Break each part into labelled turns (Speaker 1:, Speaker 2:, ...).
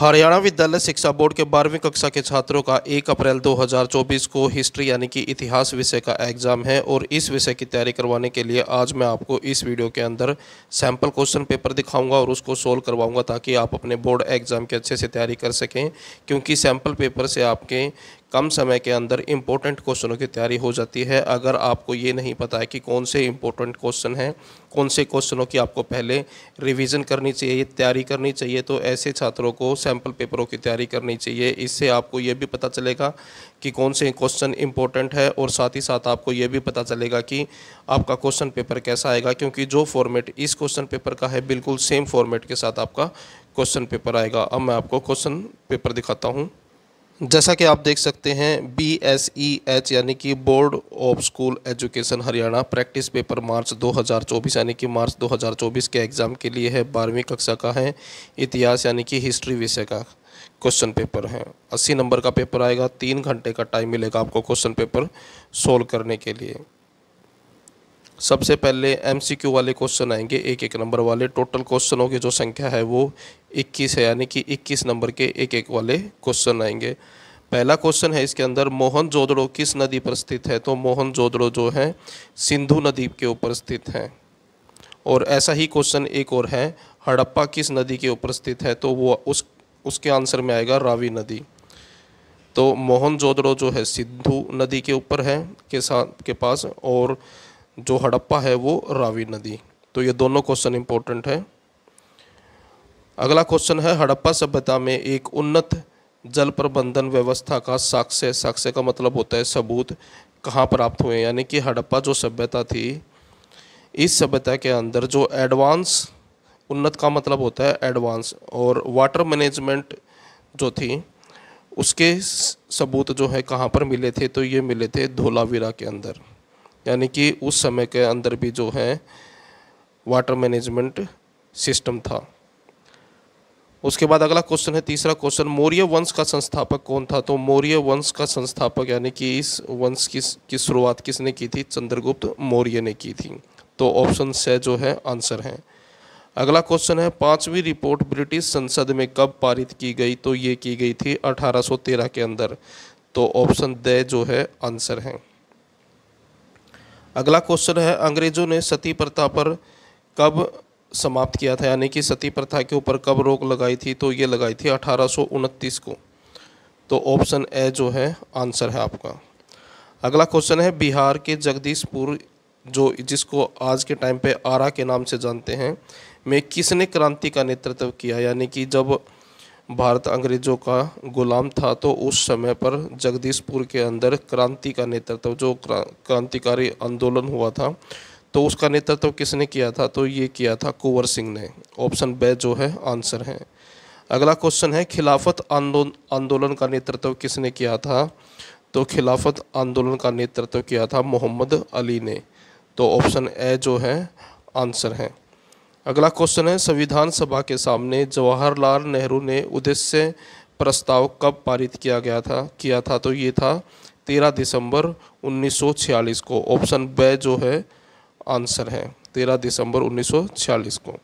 Speaker 1: हरियाणा विद्यालय शिक्षा बोर्ड के बारहवीं कक्षा के छात्रों का 1 अप्रैल 2024 को हिस्ट्री यानी कि इतिहास विषय का एग्जाम है और इस विषय की तैयारी करवाने के लिए आज मैं आपको इस वीडियो के अंदर सैंपल क्वेश्चन पेपर दिखाऊंगा और उसको सोल्व करवाऊंगा ताकि आप अपने बोर्ड एग्जाम की अच्छे से तैयारी कर सकें क्योंकि सैंपल पेपर से आपके कम समय के अंदर इम्पोर्टेंट क्वेश्चनों की तैयारी हो जाती है अगर आपको ये नहीं पता है कि कौन से इम्पोर्टेंट क्वेश्चन हैं कौन से क्वेश्चनों की आपको पहले रिवीजन करनी चाहिए तैयारी करनी चाहिए तो ऐसे छात्रों को सैम्पल पेपरों की तैयारी करनी चाहिए इससे आपको ये भी पता चलेगा कि कौन से क्वेश्चन इंपॉर्टेंट है और साथ ही साथ आपको ये भी पता चलेगा कि आपका क्वेश्चन पेपर कैसा आएगा क्योंकि जो फॉर्मेट इस क्वेश्चन पेपर का है बिल्कुल सेम फॉर्मेट के साथ आपका क्वेश्चन पेपर आएगा अब मैं आपको क्वेश्चन पेपर दिखाता हूँ जैसा कि आप देख सकते हैं बी एस ई एच यानी कि Board of School Education Haryana practice paper March 2024 यानी कि मार्च 2024 के एग्ज़ाम के लिए है बारहवीं कक्षा का है इतिहास यानी कि हिस्ट्री विषय का क्वेश्चन पेपर है अस्सी नंबर का पेपर आएगा तीन घंटे का टाइम मिलेगा आपको क्वेश्चन पेपर सोल्व करने के लिए सबसे पहले एम वाले क्वेश्चन आएंगे एक एक नंबर वाले टोटल क्वेश्चनों की जो संख्या है वो 21 है यानी कि 21 नंबर के एक एक वाले क्वेश्चन आएंगे पहला क्वेश्चन है इसके अंदर मोहन जोदड़ो किस नदी पर स्थित है तो मोहन जोदड़ो जो है सिंधु नदी के ऊपर स्थित है और ऐसा ही क्वेश्चन एक और है हड़प्पा किस नदी के ऊपर स्थित है तो वो उस उसके आंसर में आएगा रावी नदी तो मोहन जोदड़ो जो है सिंधु नदी के ऊपर है के साथ के पास और जो हड़प्पा है वो रावी नदी तो ये दोनों क्वेश्चन इम्पोर्टेंट है अगला क्वेश्चन है हड़प्पा सभ्यता में एक उन्नत जल प्रबंधन व्यवस्था का साक्ष्य साक्ष्य का मतलब होता है सबूत कहाँ प्राप्त हुए यानी कि हड़प्पा जो सभ्यता थी इस सभ्यता के अंदर जो एडवांस उन्नत का मतलब होता है एडवांस और वाटर मैनेजमेंट जो थी उसके सबूत जो है कहाँ पर मिले थे तो ये मिले थे धोलावीरा के अंदर यानी कि उस समय के अंदर भी जो है वाटर मैनेजमेंट सिस्टम था उसके बाद अगला क्वेश्चन है तीसरा क्वेश्चन मौर्य वंश का संस्थापक कौन था तो मौर्य वंश का संस्थापक यानी कि इस वंश की की शुरुआत किसने की थी चंद्रगुप्त मौर्य ने की थी तो ऑप्शन से जो है आंसर है अगला क्वेश्चन है पांचवी रिपोर्ट ब्रिटिश संसद में कब पारित की गई तो ये की गई थी 1813 के अंदर तो ऑप्शन द जो है आंसर है अगला क्वेश्चन है अंग्रेजों ने सती प्रथा पर कब समाप्त किया था यानी कि सती प्रथा के ऊपर कब रोक लगाई थी तो ये लगाई थी अठारह को तो ऑप्शन ए जो है आंसर है आपका अगला क्वेश्चन है बिहार के जगदीशपुर जो जिसको आज के टाइम पे आरा के नाम से जानते हैं में किसने क्रांति का नेतृत्व किया यानी कि जब भारत अंग्रेज़ों का गुलाम था तो उस समय पर जगदीशपुर के अंदर क्रांति का नेतृत्व जो क्रांतिकारी आंदोलन हुआ था तो उसका नेतृत्व तो किसने किया था तो ये किया था कुंवर सिंह ने ऑप्शन बे जो है आंसर है अगला क्वेश्चन है खिलाफत आंदोलन आंदोलन का नेतृत्व तो किसने किया था तो खिलाफत आंदोलन का नेतृत्व तो किया था मोहम्मद अली ने तो ऑप्शन ए जो है आंसर है अगला क्वेश्चन है संविधान सभा के सामने जवाहरलाल नेहरू ने उद्देश्य प्रस्ताव कब पारित किया गया था किया था तो ये था 13 दिसंबर 1946 को ऑप्शन बे जो है आंसर है तेरह दिसंबर 1946 को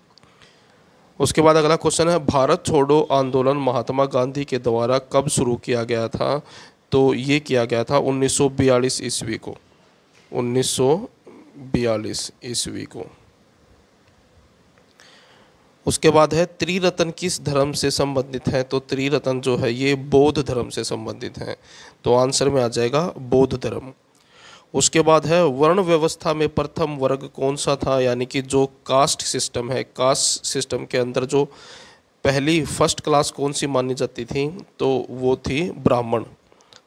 Speaker 1: उसके बाद अगला क्वेश्चन है भारत छोड़ो आंदोलन महात्मा गांधी के द्वारा कब शुरू किया गया था तो ये किया गया था 1942 ईस्वी को 1942 ईस्वी को उसके बाद है त्रिरत्न किस धर्म से संबंधित है तो त्रिरत्न जो है ये बौद्ध धर्म से संबंधित है तो आंसर में आ जाएगा बौद्ध धर्म उसके बाद है वर्ण व्यवस्था में प्रथम वर्ग कौन सा था यानी कि जो कास्ट सिस्टम है कास्ट सिस्टम के अंदर जो पहली फर्स्ट क्लास कौन सी मानी जाती थी तो वो थी ब्राह्मण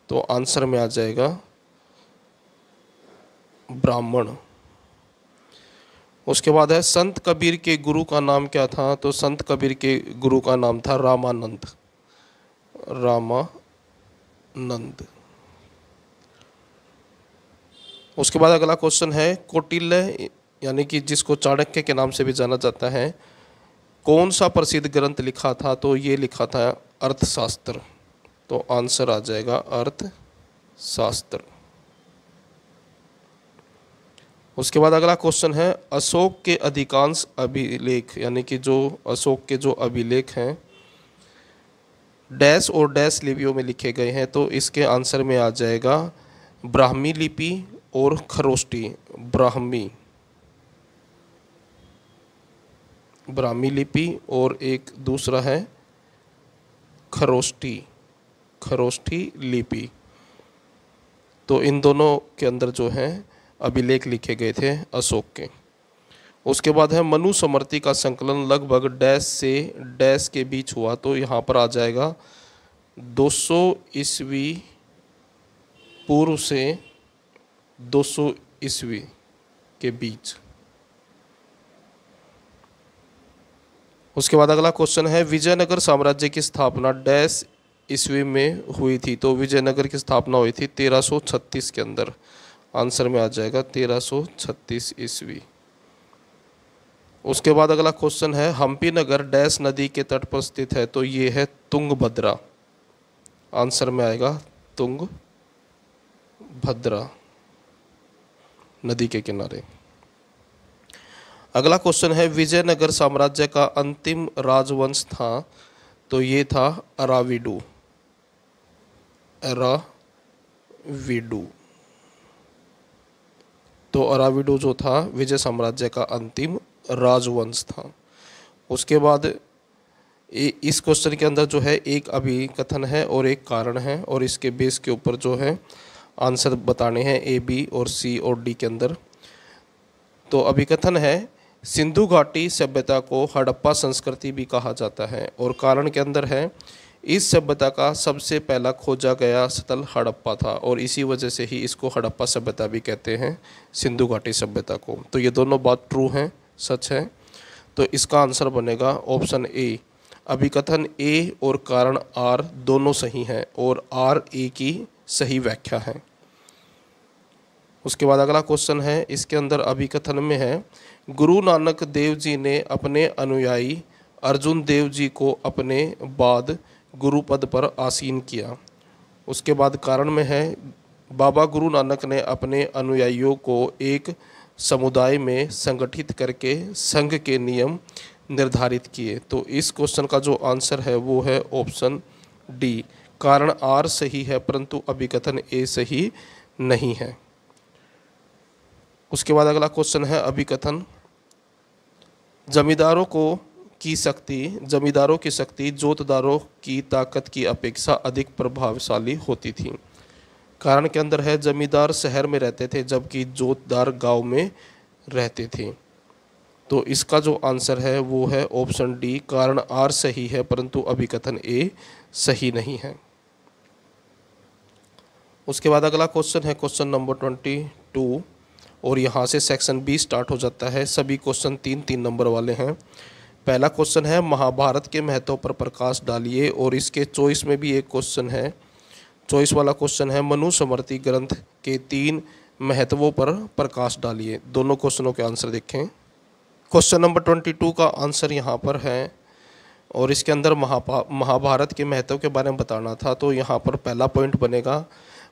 Speaker 1: तो आंसर में आ जाएगा ब्राह्मण उसके बाद है संत कबीर के गुरु का नाम क्या था तो संत कबीर के गुरु का नाम था रामानंद रामानंद उसके बाद अगला क्वेश्चन है कोटिल्य यानी कि जिसको चाणक्य के नाम से भी जाना जाता है कौन सा प्रसिद्ध ग्रंथ लिखा था तो ये लिखा था अर्थशास्त्र तो आंसर आ जाएगा अर्थशास्त्र उसके बाद अगला क्वेश्चन है अशोक के अधिकांश अभिलेख यानी कि जो अशोक के जो अभिलेख हैं डैश और डैश लिपियों में लिखे गए हैं तो इसके आंसर में आ जाएगा ब्राह्मी लिपि और खरोष्टी ब्राह्मी ब्राह्मी लिपि और एक दूसरा है खरोस्टी खरोष्ठी लिपि तो इन दोनों के अंदर जो हैं अभिलेख लिखे गए थे अशोक के उसके बाद है मनु समर्ति का संकलन लगभग डैश से डैश के बीच हुआ तो यहाँ पर आ जाएगा 200 ईस्वी पूर्व से दो सौ ईस्वी के बीच उसके बाद अगला क्वेश्चन है विजयनगर साम्राज्य की स्थापना डैश ईस्वी में हुई थी तो विजयनगर की स्थापना हुई थी 1336 के अंदर आंसर में आ जाएगा 1336 ईस्वी उसके बाद अगला क्वेश्चन है हम्पी नगर डैश नदी के तट पर स्थित है तो ये है तुंग भद्रा आंसर में आएगा तुंग भद्रा नदी के किनारे अगला क्वेश्चन है विजयनगर साम्राज्य का अंतिम राजवंश था तो ये था अराविडू अराविडू तो अराविडू जो था विजय साम्राज्य का अंतिम राजवंश था उसके बाद इस क्वेश्चन के अंदर जो है एक अभी कथन है और एक कारण है और इसके बेस के ऊपर जो है आंसर बताने हैं ए बी और सी और डी के अंदर तो अभी कथन है सिंधु घाटी सभ्यता को हड़प्पा संस्कृति भी कहा जाता है और कारण के अंदर है इस सभ्यता का सबसे पहला खोजा गया स्थल हड़प्पा था और इसी वजह से ही इसको हड़प्पा सभ्यता भी कहते हैं सिंधु घाटी सभ्यता को तो ये दोनों बात ट्रू हैं सच है तो इसका आंसर बनेगा ऑप्शन ए अभिकथन ए और कारण आर दोनों सही हैं और आर ए की सही व्याख्या है उसके बाद अगला क्वेश्चन है इसके अंदर अभी कथन में है गुरु नानक देव जी ने अपने अनुयायी अर्जुन देव जी को अपने बाद गुरु पद पर आसीन किया उसके बाद कारण में है बाबा गुरु नानक ने अपने अनुयायियों को एक समुदाय में संगठित करके संघ के नियम निर्धारित किए तो इस क्वेश्चन का जो आंसर है वो है ऑप्शन डी कारण आर सही है परंतु अभिकथन ए सही नहीं है उसके बाद अगला क्वेश्चन है अभिकथन जमींदारों को की शक्ति जमींदारों की शक्ति जोतदारों की ताकत की अपेक्षा अधिक प्रभावशाली होती थी कारण के अंदर है जमींदार शहर में रहते थे जबकि जोतदार गांव में रहते थे तो इसका जो आंसर है वो है ऑप्शन डी कारण आर सही है परंतु अभिकथन ए सही नहीं है उसके बाद अगला क्वेश्चन है क्वेश्चन नंबर ट्वेंटी टू और यहाँ से सेक्शन बी स्टार्ट हो जाता है सभी क्वेश्चन तीन तीन नंबर वाले हैं पहला क्वेश्चन है महाभारत के महत्व पर प्रकाश डालिए और इसके चॉइस में भी एक क्वेश्चन है चॉइस वाला क्वेश्चन है मनु समर्थी ग्रंथ के तीन महत्वों पर प्रकाश डालिए दोनों क्वेश्चनों के आंसर देखें क्वेश्चन नंबर ट्वेंटी टू का आंसर यहाँ पर है और इसके अंदर महाभारत के महत्व के बारे में बताना था तो यहाँ पर पहला पॉइंट बनेगा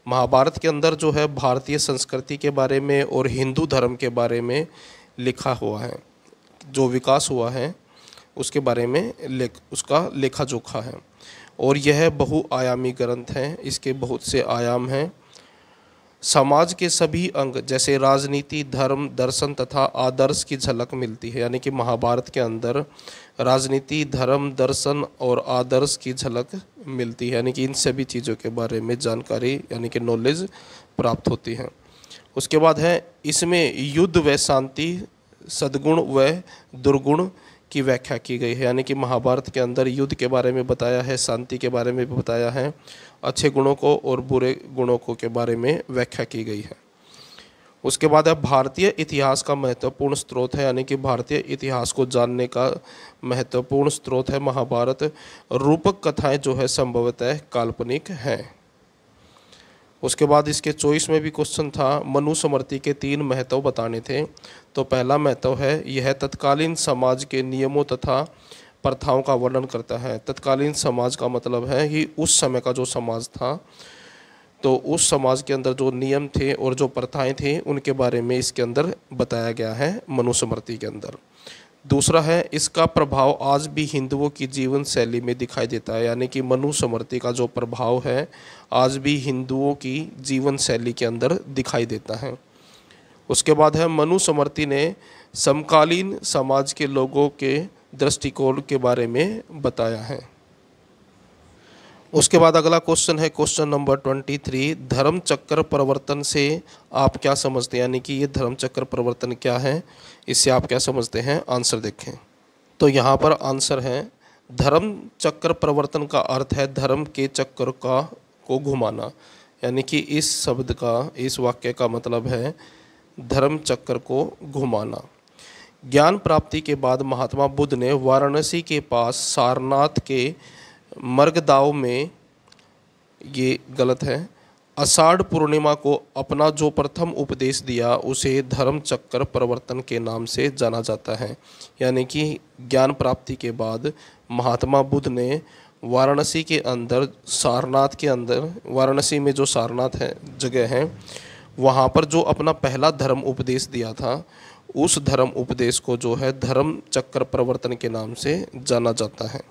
Speaker 1: महाभारत के अंदर जो है भारतीय संस्कृति के बारे में और हिंदू धर्म के बारे में लिखा हुआ है जो विकास हुआ है उसके बारे में लेख उसका लेखा जोखा है और यह बहुआयामी ग्रंथ है इसके बहुत से आयाम हैं समाज के सभी अंग जैसे राजनीति धर्म दर्शन तथा आदर्श की झलक मिलती है यानी कि महाभारत के अंदर राजनीति धर्म दर्शन और आदर्श की झलक मिलती है यानी कि इन सभी चीज़ों के बारे में जानकारी यानी कि नॉलेज प्राप्त होती है उसके बाद है इसमें युद्ध व शांति सद्गुण व दुर्गुण की व्याख्या की गई है यानी कि महाभारत के अंदर युद्ध के बारे में बताया है शांति के बारे में भी बताया है अच्छे गुणों को और बुरे गुणों को के बारे में व्याख्या की गई है उसके बाद अब भारतीय इतिहास का महत्वपूर्ण स्रोत है यानी कि भारतीय इतिहास को जानने का महत्वपूर्ण स्रोत है महाभारत रूपक कथाएं जो है संभवतः काल्पनिक हैं उसके बाद इसके चॉइस में भी क्वेश्चन था मनुस्मृति के तीन महत्व बताने थे तो पहला महत्व है यह तत्कालीन समाज के नियमों तथा प्रथाओं का वर्णन करता है तत्कालीन समाज का मतलब है कि उस समय का जो समाज था तो उस समाज के अंदर जो नियम थे और जो प्रथाएं थी उनके बारे में इसके अंदर बताया गया है मनुस्मृति के अंदर दूसरा है इसका प्रभाव आज भी हिंदुओं की जीवन शैली में दिखाई देता है यानी कि मनुस्मृति का जो प्रभाव है आज भी हिंदुओं की जीवन शैली के अंदर दिखाई देता है उसके बाद है मनुस्मृति ने समकालीन समाज के लोगों के दृष्टिकोण के बारे में बताया है उसके बाद अगला क्वेश्चन है क्वेश्चन नंबर ट्वेंटी थ्री धर्म चक्र प्रवर्तन से आप क्या समझते हैं यानी कि ये धर्म चक्र प्रवर्तन क्या है इससे आप क्या समझते हैं आंसर देखें तो यहाँ पर आंसर है धर्म चक्र प्रवर्तन का अर्थ है धर्म के चक्र का को घुमाना यानी कि इस शब्द का इस वाक्य का मतलब है धर्म चक्र को घुमाना ज्ञान प्राप्ति के बाद महात्मा बुद्ध ने वाराणसी के पास सारनाथ के मर्गदाव में ये गलत है आषाढ़ पूर्णिमा को अपना जो प्रथम उपदेश दिया उसे धर्म चक्कर प्रवर्तन के नाम से जाना जाता है यानी कि ज्ञान प्राप्ति के बाद महात्मा बुद्ध ने वाराणसी के अंदर सारनाथ के अंदर वाराणसी में जो सारनाथ है जगह है वहाँ पर जो अपना पहला धर्म उपदेश दिया था उस धर्म उपदेश को जो है धर्म चक्कर प्रवर्तन के नाम से जाना जाता है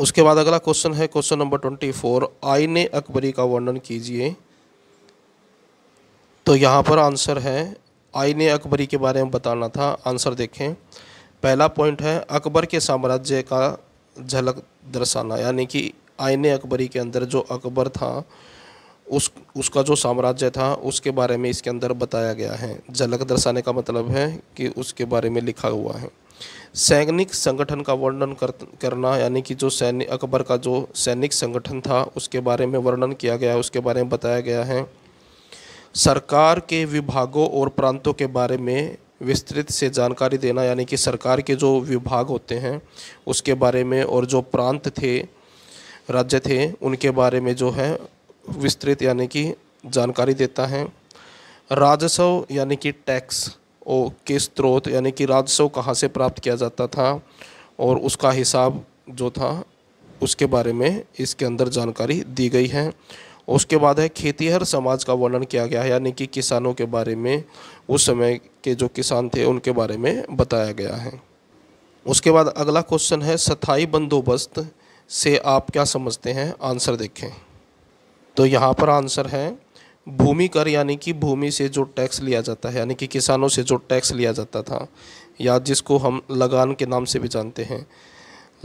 Speaker 1: उसके बाद अगला क्वेश्चन है क्वेश्चन नंबर ट्वेंटी फोर आईने अकबरी का वर्णन कीजिए तो यहाँ पर आंसर है आईने अकबरी के बारे में बताना था आंसर देखें पहला पॉइंट है अकबर के साम्राज्य का झलक दर्शाना यानी कि आईने अकबरी के अंदर जो अकबर था उस उसका जो साम्राज्य था उसके बारे में इसके अंदर बताया गया है झलक दर्शाने का मतलब है कि उसके बारे में लिखा हुआ है सैनिक संगठन का वर्णन कर, करना यानी कि जो सैनिक अकबर का जो सैनिक संगठन था उसके बारे में वर्णन किया गया उसके बारे में बताया गया है सरकार के विभागों और प्रांतों के बारे में विस्तृत से जानकारी देना यानी कि सरकार के जो विभाग होते हैं उसके बारे में और जो प्रांत थे राज्य थे उनके बारे में जो है विस्तृत यानी कि जानकारी देता है राजस्व यानी कि टैक्स और के स्रोत यानी कि राजस्व कहाँ से प्राप्त किया जाता था और उसका हिसाब जो था उसके बारे में इसके अंदर जानकारी दी गई है उसके बाद है खेतीहर समाज का वर्णन किया गया है यानी कि किसानों के बारे में उस समय के जो किसान थे उनके बारे में बताया गया है उसके बाद अगला क्वेश्चन है स्थाई बंदोबस्त से आप क्या समझते हैं आंसर देखें तो यहाँ पर आंसर है भूमि कर यानी कि भूमि से जो टैक्स लिया जाता है यानी कि किसानों से जो टैक्स लिया जाता था या जिसको हम लगान के नाम से भी जानते हैं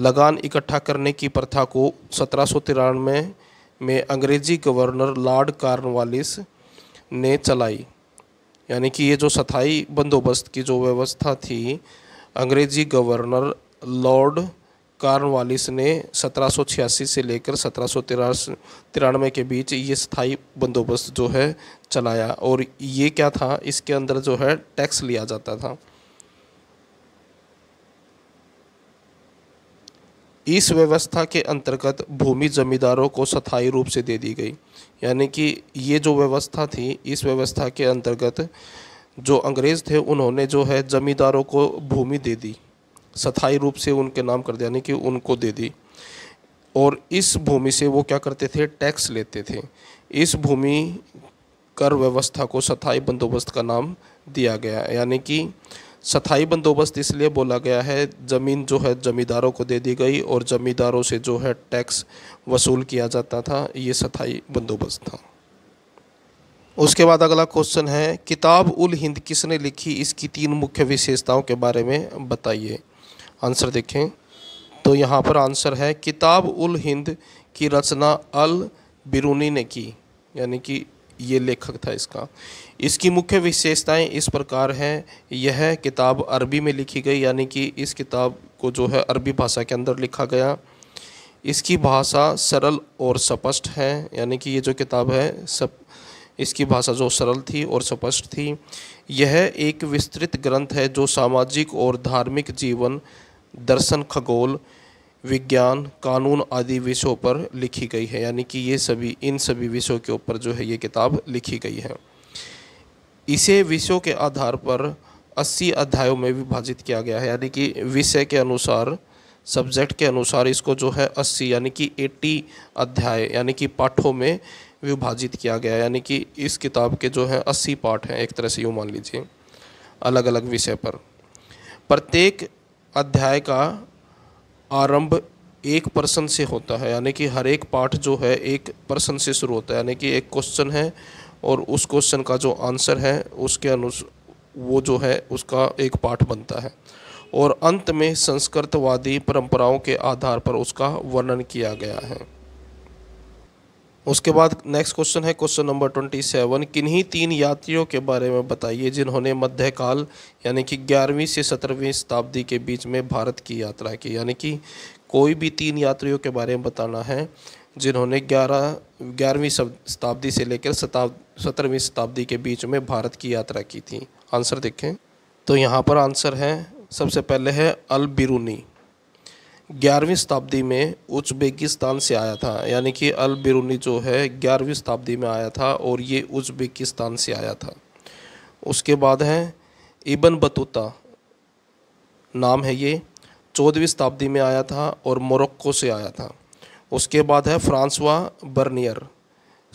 Speaker 1: लगान इकट्ठा करने की प्रथा को सत्रह में, में अंग्रेजी गवर्नर लॉर्ड कार्नवालिस ने चलाई यानी कि ये जो सथाई बंदोबस्त की जो व्यवस्था थी अंग्रेजी गवर्नर लॉर्ड कार्नवालिस ने सत्रह से लेकर सत्रह तिरानवे के बीच ये स्थाई बंदोबस्त जो है चलाया और ये क्या था इसके अंदर जो है टैक्स लिया जाता था इस व्यवस्था के अंतर्गत भूमि जमींदारों को स्थाई रूप से दे दी गई यानी कि ये जो व्यवस्था थी इस व्यवस्था के अंतर्गत जो अंग्रेज़ थे उन्होंने जो है ज़मींदारों को भूमि दे दी स्थायी रूप से उनके नाम कर दिया यानी कि उनको दे दी और इस भूमि से वो क्या करते थे टैक्स लेते थे इस भूमि कर व्यवस्था को स्थाई बंदोबस्त का नाम दिया गया यानी कि स्थाई बंदोबस्त इसलिए बोला गया है ज़मीन जो है ज़मींदारों को दे दी गई और ज़मींदारों से जो है टैक्स वसूल किया जाता था ये स्थाई बंदोबस्त था उसके बाद अगला क्वेश्चन है किताब उल हिंद किसने लिखी इसकी तीन मुख्य विशेषताओं के बारे में बताइए आंसर देखें तो यहाँ पर आंसर है किताब उल हिंद की रचना अल बिरूनी ने की यानी कि ये लेखक था इसका इसकी मुख्य विशेषताएं इस प्रकार हैं यह किताब अरबी में लिखी गई यानी कि इस किताब को जो है अरबी भाषा के अंदर लिखा गया इसकी भाषा सरल और स्पष्ट है यानी कि ये जो किताब है सब इसकी भाषा जो सरल थी और स्पष्ट थी यह एक विस्तृत ग्रंथ है जो सामाजिक और धार्मिक जीवन दर्शन खगोल विज्ञान कानून आदि विषयों पर लिखी गई है यानी कि ये सभी इन सभी विषयों के ऊपर जो है ये किताब लिखी गई है इसे विषयों के आधार पर 80 अध्यायों में विभाजित किया गया है यानी कि विषय के अनुसार सब्जेक्ट के अनुसार इसको जो है 80 यानी कि 80 अध्याय यानी कि पाठों में विभाजित किया गया यानी कि इस किताब के जो है 80 पाठ हैं एक तरह से यूँ मान लीजिए अलग अलग विषय पर प्रत्येक अध्याय का आरंभ एक पर्सन से होता है यानी कि हर एक पाठ जो है एक पर्सन से शुरू होता है यानी कि एक क्वेश्चन है और उस क्वेश्चन का जो आंसर है उसके अनुस वो जो है उसका एक पाठ बनता है और अंत में संस्कृतवादी परंपराओं के आधार पर उसका वर्णन किया गया है उसके बाद नेक्स्ट क्वेश्चन है क्वेश्चन नंबर ट्वेंटी सेवन किन्हीं तीन यात्रियों के बारे में बताइए जिन्होंने मध्यकाल यानी कि ग्यारहवीं से सत्रहवीं शताब्दी के बीच में भारत की यात्रा की यानी कि कोई भी तीन यात्रियों के बारे में बताना है जिन्होंने ग्यारह ग्यारहवीं शताब्दी से लेकर सत्रहवीं शताब्दी के बीच में भारत की यात्रा की थी आंसर देखें तो यहाँ पर आंसर है सबसे पहले है अल बिरूनी ग्यारहवीं शताब्दी में उज्बेकिस्तान से आया था यानी कि अल बिरूनी जो है ग्यारहवीं शताब्दी में आया था और ये उज्बेकिस्तान से आया था उसके बाद है इबन बतूता नाम है ये चौदहवीं शताब्दी में आया था और मोरक्को से आया था उसके बाद है फ्रांसवा बर्नियर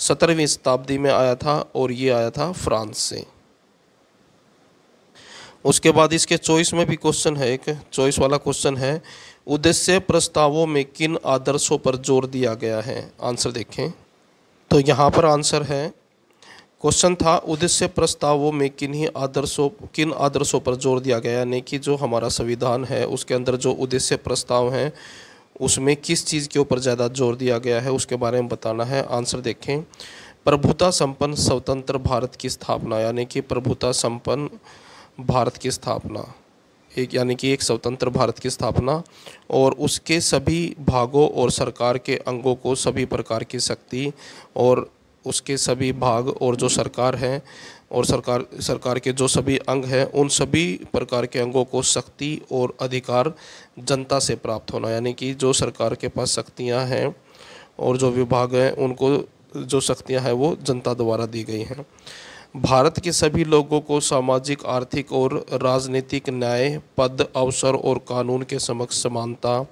Speaker 1: सत्रहवीं शताब्दी में आया था और ये आया था फ्रांस से उसके बाद इसके चॉइस में भी क्वेश्चन है एक चॉइस वाला क्वेश्चन है उद्देश्य प्रस्तावों में किन आदर्शों पर जोर दिया गया है आंसर देखें तो यहाँ पर आंसर है क्वेश्चन था उद्देश्य प्रस्तावों में किन्हीं आदर्शों किन आदर्शों पर जोर दिया गया यानी कि जो हमारा संविधान है उसके अंदर जो उद्देश्य प्रस्ताव हैं उसमें किस चीज़ के ऊपर ज़्यादा जोर दिया गया है उसके बारे में बताना है आंसर देखें प्रभुता संपन्न स्वतंत्र भारत की स्थापना यानी कि प्रभुता संपन्न भारत की स्थापना एक यानी कि एक स्वतंत्र भारत की स्थापना और उसके सभी भागों और सरकार के अंगों को सभी प्रकार की शक्ति और उसके सभी भाग और जो सरकार है और सरकार सरकार के जो सभी अंग हैं उन सभी प्रकार के अंगों को शक्ति और अधिकार जनता से प्राप्त होना यानी कि जो सरकार के पास शक्तियां हैं और जो विभाग हैं उनको जो शक्तियां हैं वो जनता द्वारा दी गई हैं भारत के सभी लोगों को सामाजिक आर्थिक और राजनीतिक न्याय पद अवसर और कानून के समक्ष समानता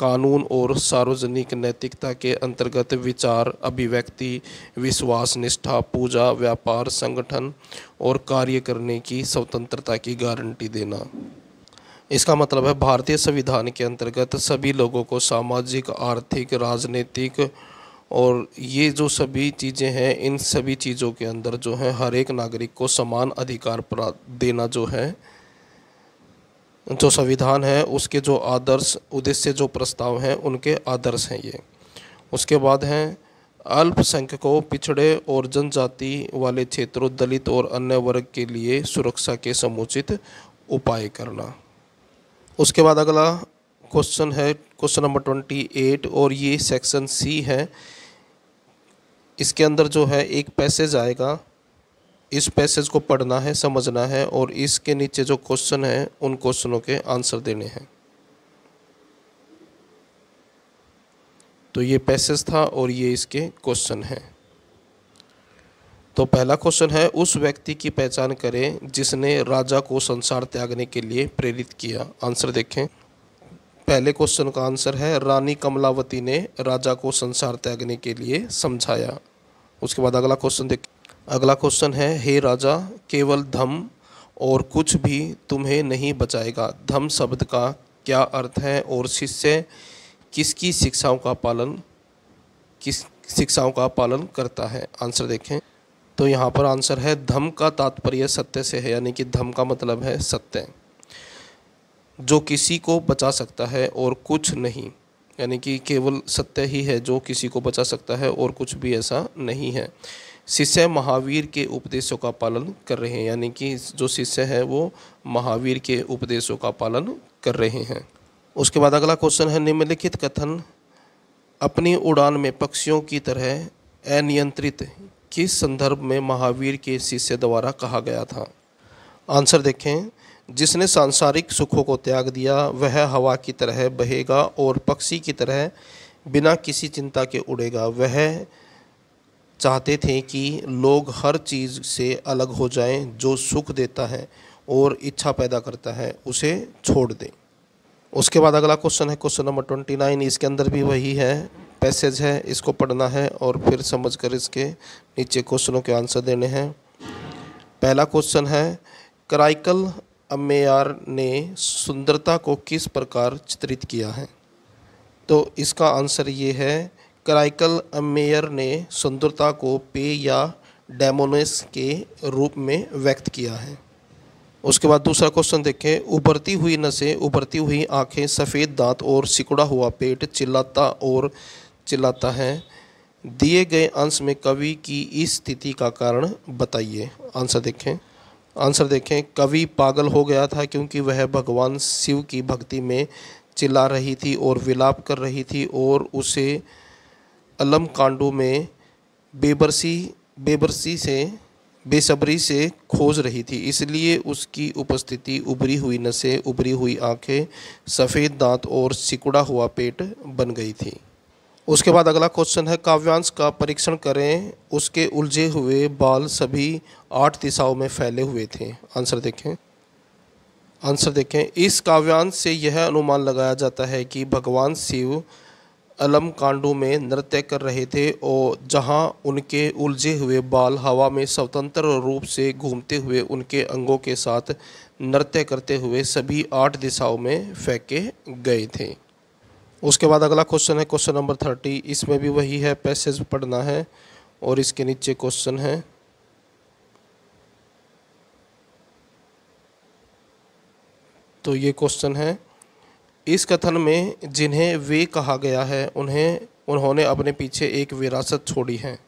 Speaker 1: कानून और सार्वजनिक नैतिकता के अंतर्गत विचार अभिव्यक्ति विश्वास निष्ठा पूजा व्यापार संगठन और कार्य करने की स्वतंत्रता की गारंटी देना इसका मतलब है भारतीय संविधान के अंतर्गत सभी लोगों को सामाजिक आर्थिक राजनीतिक और ये जो सभी चीज़ें हैं इन सभी चीज़ों के अंदर जो है हर एक नागरिक को समान अधिकार प्राप्त देना जो है जो संविधान है उसके जो आदर्श उद्देश्य जो प्रस्ताव हैं उनके आदर्श हैं ये उसके बाद हैं अल्पसंख्यकों पिछड़े और जनजाति वाले क्षेत्रों दलित और अन्य वर्ग के लिए सुरक्षा के समुचित उपाय करना उसके बाद अगला क्वेश्चन है क्वेश्चन नंबर ट्वेंटी एट और ये सेक्शन सी है इसके अंदर जो है एक पैसेज आएगा इस पैसेज को पढ़ना है समझना है और इसके नीचे जो क्वेश्चन है उन क्वेश्चनों के आंसर देने हैं तो ये पैसेज था और ये इसके क्वेश्चन हैं तो पहला क्वेश्चन है उस व्यक्ति की पहचान करें जिसने राजा को संसार त्यागने के लिए प्रेरित किया आंसर देखें पहले क्वेश्चन का आंसर है रानी कमलावती ने राजा को संसार त्यागने के लिए समझाया उसके बाद अगला क्वेश्चन देख अगला क्वेश्चन है हे राजा केवल धम और कुछ भी तुम्हें नहीं बचाएगा धम शब्द का क्या अर्थ है और शिष्य किसकी शिक्षाओं का पालन किस शिक्षाओं का पालन करता है आंसर देखें तो यहाँ पर आंसर है धम का तात्पर्य सत्य से है यानी कि धम का मतलब है सत्य जो किसी को बचा सकता है और कुछ नहीं यानी कि केवल सत्य ही है जो किसी को बचा सकता है और कुछ भी ऐसा नहीं है शिष्य महावीर के उपदेशों का पालन कर रहे हैं यानी कि जो शिष्य है वो महावीर के उपदेशों का पालन कर रहे हैं उसके बाद अगला क्वेश्चन है निम्नलिखित कथन अपनी उड़ान में पक्षियों की तरह अनियंत्रित किस संदर्भ में महावीर के शिष्य द्वारा कहा गया था आंसर देखें जिसने सांसारिक सुखों को त्याग दिया वह हवा की तरह बहेगा और पक्षी की तरह बिना किसी चिंता के उड़ेगा वह चाहते थे कि लोग हर चीज़ से अलग हो जाएं जो सुख देता है और इच्छा पैदा करता है उसे छोड़ दें उसके बाद अगला क्वेश्चन है क्वेश्चन नंबर ट्वेंटी नाइन इसके अंदर भी वही है पैसेज है इसको पढ़ना है और फिर समझ कर इसके नीचे क्वेश्चनों के आंसर देने हैं पहला क्वेश्चन है क्राइकल अम्मेयार ने सुंदरता को किस प्रकार चित्रित किया है तो इसका आंसर ये है क्राइकल अम्मेयर ने सुंदरता को पे या डेमोनेस के रूप में व्यक्त किया है उसके बाद दूसरा क्वेश्चन देखें उभरती हुई नसें उभरती हुई आंखें सफ़ेद दांत और सिकुड़ा हुआ पेट चिल्लाता और चिल्लाता है दिए गए अंश में कवि की इस स्थिति का कारण बताइए आंसर देखें आंसर देखें कवि पागल हो गया था क्योंकि वह भगवान शिव की भक्ति में चिल्ला रही थी और विलाप कर रही थी और उसे अलम कांडों में बेबरसी बेबरसी से बेसब्री से खोज रही थी इसलिए उसकी उपस्थिति उभरी हुई नसें उभरी हुई आंखें सफ़ेद दांत और सिकुड़ा हुआ पेट बन गई थी उसके बाद अगला क्वेश्चन है काव्यांश का परीक्षण करें उसके उलझे हुए बाल सभी आठ दिशाओं में फैले हुए थे आंसर देखें आंसर देखें इस काव्यांश से यह अनुमान लगाया जाता है कि भगवान शिव अलम कांडू में नृत्य कर रहे थे और जहां उनके उलझे हुए बाल हवा में स्वतंत्र रूप से घूमते हुए उनके अंगों के साथ नृत्य करते हुए सभी आठ दिशाओं में फेंके गए थे उसके बाद अगला क्वेश्चन है क्वेश्चन नंबर थर्टी इसमें भी वही है पैसेज पढ़ना है और इसके नीचे क्वेश्चन है तो ये क्वेश्चन है इस कथन में जिन्हें वे कहा गया है उन्हें उन्होंने अपने पीछे एक विरासत छोड़ी है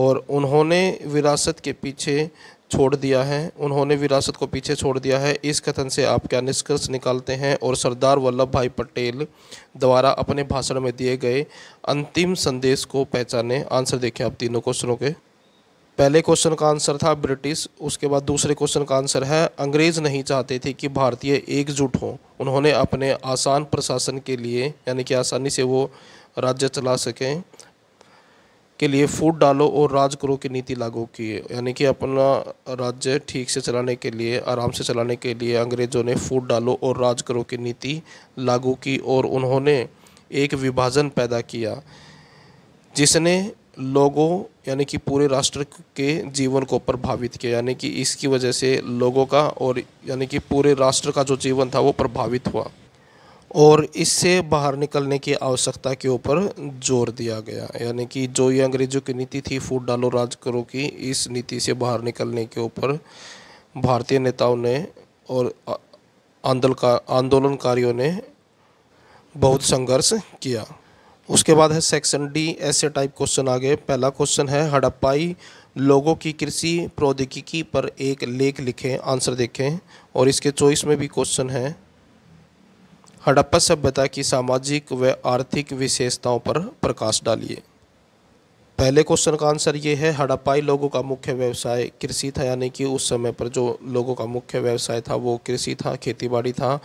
Speaker 1: और उन्होंने विरासत के पीछे छोड़ दिया है उन्होंने विरासत को पीछे छोड़ दिया है इस कथन से आप क्या निष्कर्ष निकालते हैं और सरदार वल्लभ भाई पटेल द्वारा अपने भाषण में दिए गए अंतिम संदेश को पहचाने आंसर देखें आप तीनों क्वेश्चनों के पहले क्वेश्चन का आंसर था ब्रिटिश उसके बाद दूसरे क्वेश्चन का आंसर है अंग्रेज नहीं चाहते थे कि भारतीय एकजुट हों उन्होंने अपने आसान प्रशासन के लिए यानी कि आसानी से वो राज्य चला सकें के लिए फूट डालो और राज करो की नीति लागू की यानी कि अपना राज्य ठीक से चलाने के लिए आराम से चलाने के लिए अंग्रेज़ों ने फूट डालो और राज करो की नीति लागू की और उन्होंने एक विभाजन पैदा किया जिसने लोगों यानी कि पूरे राष्ट्र के जीवन को प्रभावित किया यानी कि इसकी वजह से लोगों का और यानी कि पूरे राष्ट्र का जो जीवन था वो प्रभावित हुआ और इससे बाहर निकलने की आवश्यकता के ऊपर जोर दिया गया यानी कि जो ये अंग्रेज़ों की नीति थी फूट डालो राज करो की इस नीति से बाहर निकलने के ऊपर भारतीय नेताओं ने और आंदोलन आंदोलनकारियों ने बहुत संघर्ष किया उसके बाद है सेक्शन डी ऐसे टाइप क्वेश्चन आगे पहला क्वेश्चन है हड़प्पाई लोगों की कृषि प्रौद्योगिकी पर एक लेख लिखें आंसर देखें और इसके चॉइस में भी क्वेश्चन है हड़प्पा सभ्यता की सामाजिक व आर्थिक विशेषताओं पर प्रकाश डालिए पहले क्वेश्चन का आंसर ये है हड़प्पाई लोगों का मुख्य व्यवसाय कृषि था यानी कि उस समय पर जो लोगों का मुख्य व्यवसाय था वो कृषि था खेतीबाड़ी था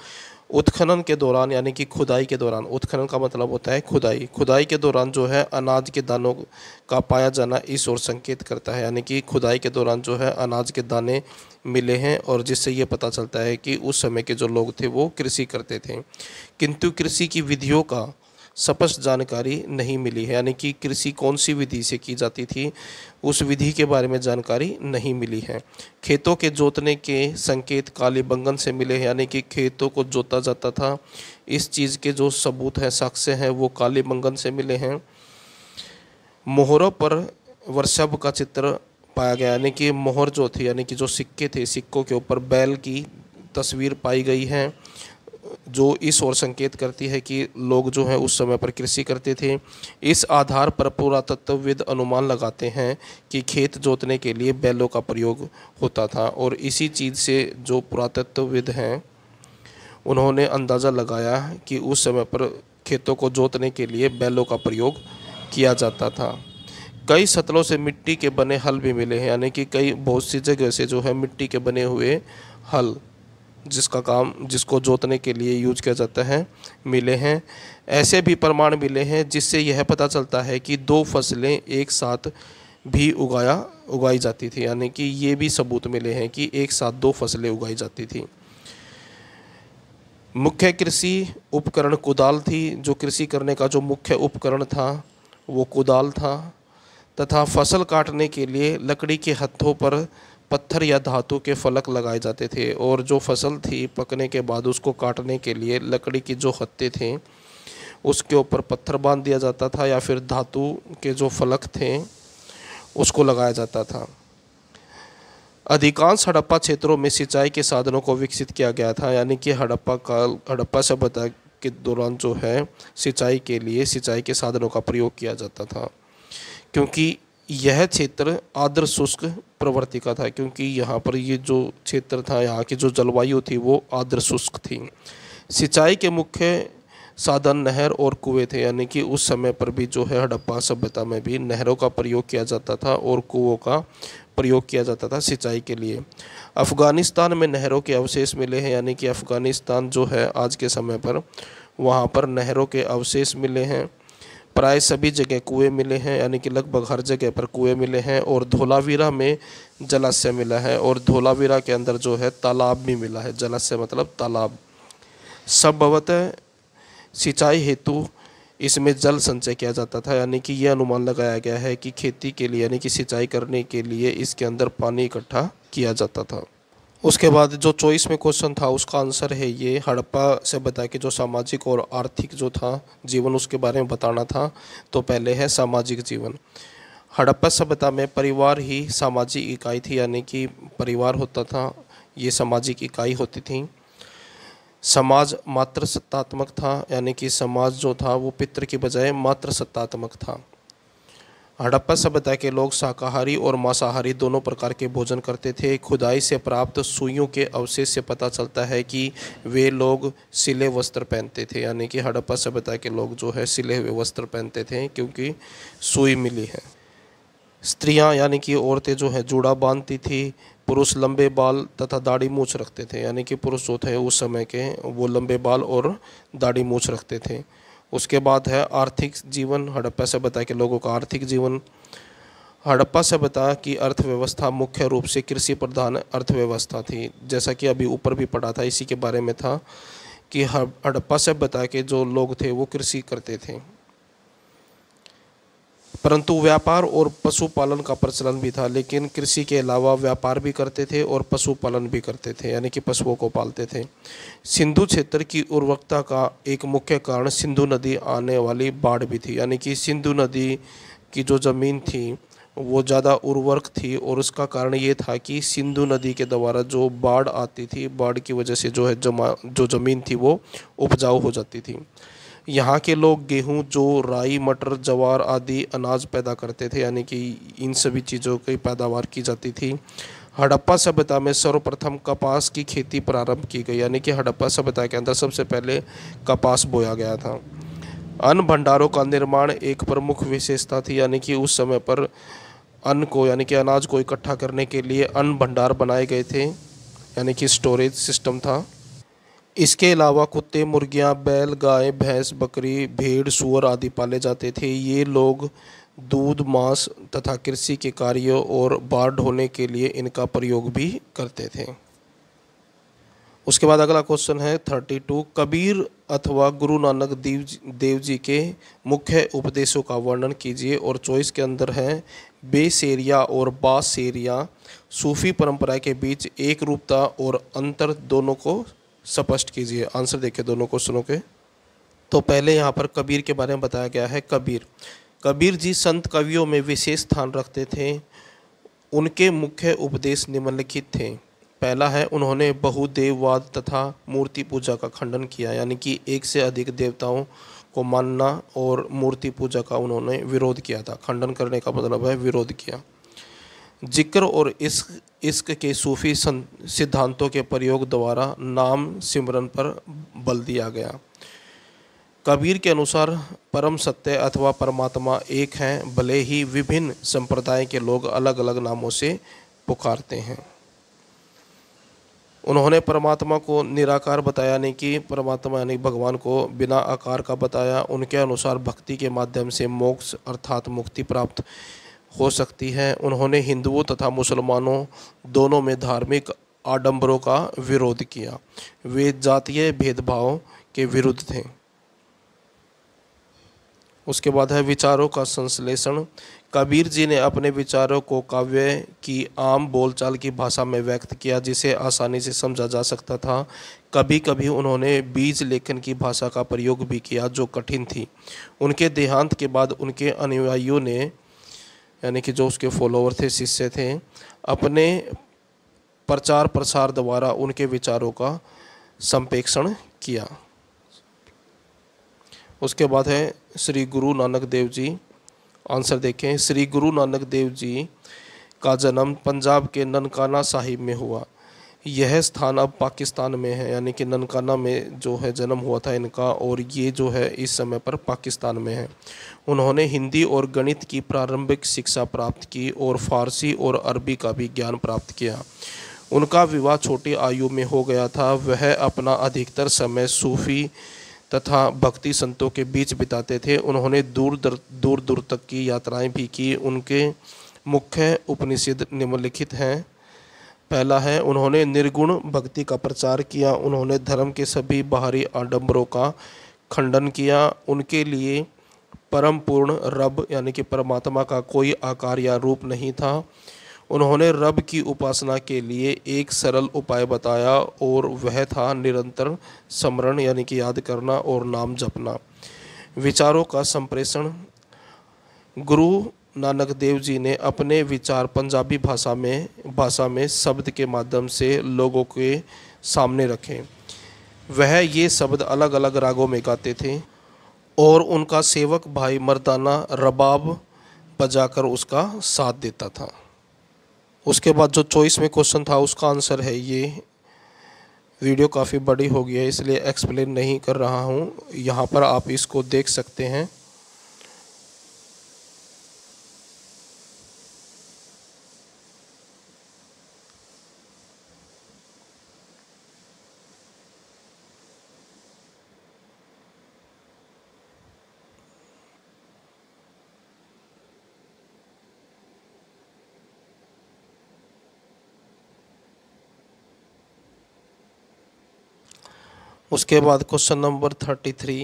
Speaker 1: उत्खनन के दौरान यानी कि खुदाई के दौरान उत्खनन का मतलब होता है खुदाई खुदाई के दौरान जो है अनाज के दानों का पाया जाना इस ओर संकेत करता है यानी कि खुदाई के दौरान जो है अनाज के दाने मिले हैं और जिससे ये पता चलता है कि उस समय के जो लोग थे वो कृषि करते थे किंतु कृषि की विधियों का स्पष्ट जानकारी नहीं मिली है यानी कि कृषि कौन सी विधि से की जाती थी उस विधि के बारे में जानकारी नहीं मिली है खेतों के जोतने के संकेत काले बंगन से मिले हैं यानी कि खेतों को जोता जाता था इस चीज़ के जो सबूत हैं साक्ष्य हैं वो काले बंगन से मिले हैं मोहरों पर वर्षभ का चित्र पाया गया यानी कि मोहर जो थी यानी कि जो सिक्के थे सिक्कों के ऊपर बैल की तस्वीर पाई गई है जो इस ओर संकेत करती है कि लोग जो है उस समय पर कृषि करते थे इस आधार पर पुरातत्वविद अनुमान लगाते हैं कि खेत जोतने के लिए बैलों का प्रयोग होता था और इसी चीज़ से जो पुरातत्वविद हैं उन्होंने अंदाज़ा लगाया कि उस समय पर खेतों को जोतने के लिए बैलों का प्रयोग किया जाता था कई सतलों से मिट्टी के बने हल भी मिले हैं यानी कि कई बहुत सी जगह से जो है मिट्टी के बने हुए हल जिसका काम जिसको जोतने के लिए यूज किया जाता है मिले हैं ऐसे भी प्रमाण मिले हैं जिससे यह पता चलता है कि दो फसलें एक साथ भी उगाया उगाई जाती थी यानी कि ये भी सबूत मिले हैं कि एक साथ दो फसलें उगाई जाती थी मुख्य कृषि उपकरण कुदाल थी जो कृषि करने का जो मुख्य उपकरण था वो कुदाल था तथा फसल काटने के लिए लकड़ी के हत्थों पर पत्थर या धातु के फलक लगाए जाते थे और जो फसल थी पकने के बाद उसको काटने के लिए लकड़ी की जो हत्ते थे उसके ऊपर पत्थर बांध दिया जाता था या फिर धातु के जो फलक थे उसको लगाया जाता था अधिकांश हड़प्पा क्षेत्रों में सिंचाई के साधनों को विकसित किया गया था यानी कि हड़प्पा काल हड़प्पा सभ्यता के दौरान जो है सिंचाई के लिए सिंचाई के साधनों का प्रयोग किया जाता था क्योंकि यह क्षेत्र आर्द्र शुष्क प्रवृत्ति का था क्योंकि यहाँ पर ये जो क्षेत्र था यहाँ की जो जलवायु थी वो आर्द्र शुष्क थी सिंचाई के मुख्य साधन नहर और कुएं थे यानी कि उस समय पर भी जो है हड़प्पा सभ्यता में भी नहरों का प्रयोग किया जाता था और कुओं का प्रयोग किया जाता था सिंचाई के लिए अफ़गानिस्तान में नहरों के अवशेष मिले हैं यानी कि अफ़गानिस्तान जो है आज के समय पर वहाँ पर नहरों के अवशेष मिले हैं प्राय सभी जगह कुएं मिले हैं यानी कि लगभग हर जगह पर कुएं मिले हैं और धोलावीरा में जलाशय मिला है और धोलावीरा के अंदर जो है तालाब भी मिला है जलाशय मतलब तालाब संभवतः सिंचाई हेतु इसमें जल संचय किया जाता था यानी कि यह अनुमान लगाया गया है कि खेती के लिए यानी कि सिंचाई करने के लिए इसके अंदर पानी इकट्ठा किया जाता था उसके बाद जो चॉइस में क्वेश्चन था उसका आंसर है ये हड़प्पा सभ्यता के जो सामाजिक और आर्थिक जो था जीवन उसके बारे में बताना था तो पहले है सामाजिक जीवन हड़प्पा सभ्यता में परिवार ही सामाजिक इकाई थी यानी कि परिवार होता था ये सामाजिक इकाई होती थी समाज मात्र सत्तात्मक था यानी कि समाज जो था वो पितृ के बजाय मात्र सत्तात्मक था हड़प्पा सभ्यता के लोग शाकाहारी और मांसाहारी दोनों प्रकार के भोजन करते थे खुदाई से प्राप्त सुइयों के अवशेष से पता चलता है कि वे लोग सिले वस्त्र पहनते थे यानी कि हड़प्पा सभ्यता के लोग जो है सिले हुए वस्त्र पहनते थे क्योंकि सुई मिली है स्त्रियां यानी कि औरतें जो है जूड़ा बांधती थी पुरुष लंबे बाल तथा दाढ़ी मूछ रखते थे यानी कि पुरुष जो थे उस समय के वो लंबे बाल और दाढ़ी मूछ रखते थे उसके बाद है आर्थिक जीवन हड़प्पा से बताया के लोगों का आर्थिक जीवन हड़प्पा से बताया कि अर्थव्यवस्था मुख्य रूप से कृषि प्रधान अर्थव्यवस्था थी जैसा कि अभी ऊपर भी पढ़ा था इसी के बारे में था कि हड़प्पा से बताया के जो लोग थे वो कृषि करते थे परंतु व्यापार और पशुपालन का प्रचलन भी था लेकिन कृषि के अलावा व्यापार भी करते थे और पशुपालन भी करते थे यानी कि पशुओं को पालते थे सिंधु क्षेत्र की उर्वरकता का एक मुख्य कारण सिंधु नदी आने वाली बाढ़ भी थी यानी कि सिंधु नदी की जो ज़मीन थी वो ज़्यादा उर्वरक थी और उसका कारण ये था कि सिंधु नदी के द्वारा जो बाढ़ आती थी बाढ़ की वजह से जो है जमा जो ज़मीन थी वो उपजाऊ हो जाती थी यहाँ के लोग गेहूँ जो राई मटर जवार आदि अनाज पैदा करते थे यानी कि इन सभी चीज़ों की पैदावार की जाती थी हड़प्पा सभ्यता में सर्वप्रथम कपास की खेती प्रारंभ की गई यानी कि हड़प्पा सभ्यता के अंदर सबसे पहले कपास बोया गया था अन्न भंडारों का निर्माण एक प्रमुख विशेषता थी यानी कि उस समय पर अन्न को यानी कि अनाज को इकट्ठा करने के लिए अन्न भंडार बनाए गए थे यानी कि स्टोरेज सिस्टम था इसके अलावा कुत्ते मुर्गियाँ बैल गाय भैंस बकरी भेड़ सूअर आदि पाले जाते थे ये लोग दूध मांस तथा कृषि के कार्यों और बाढ़ ढोने के लिए इनका प्रयोग भी करते थे उसके बाद अगला क्वेश्चन है थर्टी टू कबीर अथवा गुरु नानक देव देव जी के मुख्य उपदेशों का वर्णन कीजिए और चॉइस के अंदर है बेसेरिया और बासेरिया सूफी परंपरा के बीच एक रूपता और अंतर दोनों को स्पष्ट कीजिए आंसर देखिए दोनों क्वेश्चनों के तो पहले यहाँ पर कबीर के बारे में बताया गया है कबीर कबीर जी संत कवियों में विशेष स्थान रखते थे उनके मुख्य उपदेश निम्नलिखित थे पहला है उन्होंने बहुदेववाद तथा मूर्ति पूजा का खंडन किया यानी कि एक से अधिक देवताओं को मानना और मूर्ति पूजा का उन्होंने विरोध किया था खंडन करने का मतलब है विरोध किया जिक्र और इश्क इश्क के सूफी सिद्धांतों के प्रयोग द्वारा नाम सिमरन पर बल दिया गया कबीर के अनुसार परम सत्य अथवा परमात्मा एक हैं भले ही विभिन्न संप्रदाय के लोग अलग अलग नामों से पुकारते हैं उन्होंने परमात्मा को निराकार बताया नहीं कि परमात्मा यानी भगवान को बिना आकार का बताया उनके अनुसार भक्ति के माध्यम से मोक्ष अर्थात मुक्ति प्राप्त हो सकती हैं उन्होंने हिंदुओं तथा मुसलमानों दोनों में धार्मिक आडंबरों का विरोध किया वे जातीय भेदभाव के विरुद्ध थे उसके बाद है विचारों का संश्लेषण कबीर जी ने अपने विचारों को काव्य की आम बोलचाल की भाषा में व्यक्त किया जिसे आसानी से समझा जा सकता था कभी कभी उन्होंने बीज लेखन की भाषा का प्रयोग भी किया जो कठिन थी उनके देहांत के बाद उनके अनुयायियों ने यानी कि जो उसके फॉलोअर थे शिष्य थे अपने प्रचार प्रसार द्वारा उनके विचारों का संप्रेक्षण किया उसके बाद है श्री गुरु नानक देव जी आंसर देखें श्री गुरु नानक देव जी का जन्म पंजाब के ननकाना साहिब में हुआ यह स्थान अब पाकिस्तान में है यानी कि ननकाना में जो है जन्म हुआ था इनका और ये जो है इस समय पर पाकिस्तान में है उन्होंने हिंदी और गणित की प्रारंभिक शिक्षा प्राप्त की और फारसी और अरबी का भी ज्ञान प्राप्त किया उनका विवाह छोटी आयु में हो गया था वह अपना अधिकतर समय सूफी तथा भक्ति संतों के बीच बिताते थे उन्होंने दूर दर, दूर दूर तक की यात्राएं भी की उनके मुख्य उपनिषद निम्नलिखित हैं पहला है उन्होंने निर्गुण भक्ति का प्रचार किया उन्होंने धर्म के सभी बाहरी आडंबरों का खंडन किया उनके लिए परम पूर्ण रब यानी कि परमात्मा का कोई आकार या रूप नहीं था उन्होंने रब की उपासना के लिए एक सरल उपाय बताया और वह था निरंतर समरण यानी कि याद करना और नाम जपना विचारों का संप्रेषण गुरु नानक देव जी ने अपने विचार पंजाबी भाषा में भाषा में शब्द के माध्यम से लोगों के सामने रखे वह ये शब्द अलग अलग रागों में गाते थे और उनका सेवक भाई मर्दाना रबाब बजाकर उसका साथ देता था उसके बाद जो चॉइस में क्वेश्चन था उसका आंसर है ये वीडियो काफ़ी बड़ी हो गई है इसलिए एक्सप्लेन नहीं कर रहा हूँ यहाँ पर आप इसको देख सकते हैं उसके बाद क्वेश्चन नंबर थर्टी थ्री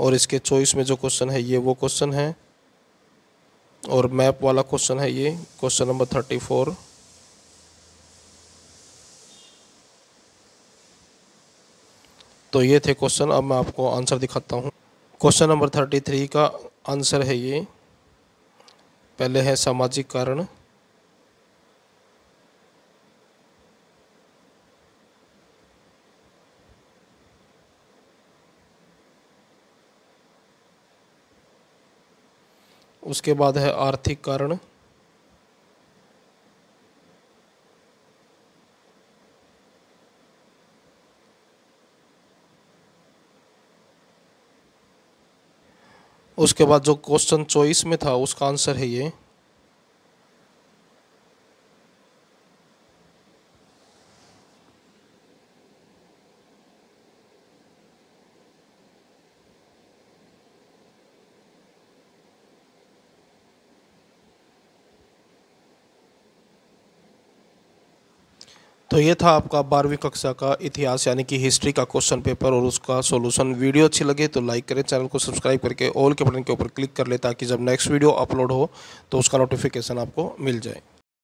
Speaker 1: और इसके चॉइस में जो क्वेश्चन है ये वो क्वेश्चन है और मैप वाला क्वेश्चन है ये क्वेश्चन नंबर थर्टी फोर तो ये थे क्वेश्चन अब मैं आपको आंसर दिखाता हूँ क्वेश्चन नंबर थर्टी थ्री का आंसर है ये पहले है सामाजिक कारण उसके बाद है आर्थिक कारण उसके बाद जो क्वेश्चन चॉइस में था उसका आंसर है ये तो ये था आपका बारहवीं कक्षा का इतिहास यानी कि हिस्ट्री का क्वेश्चन पेपर और उसका सोल्यूशन वीडियो अच्छी लगे तो लाइक करें चैनल को सब्सक्राइब करके ऑल के बटन के ऊपर क्लिक कर ले ताकि जब नेक्स्ट वीडियो अपलोड हो तो उसका नोटिफिकेशन आपको मिल जाए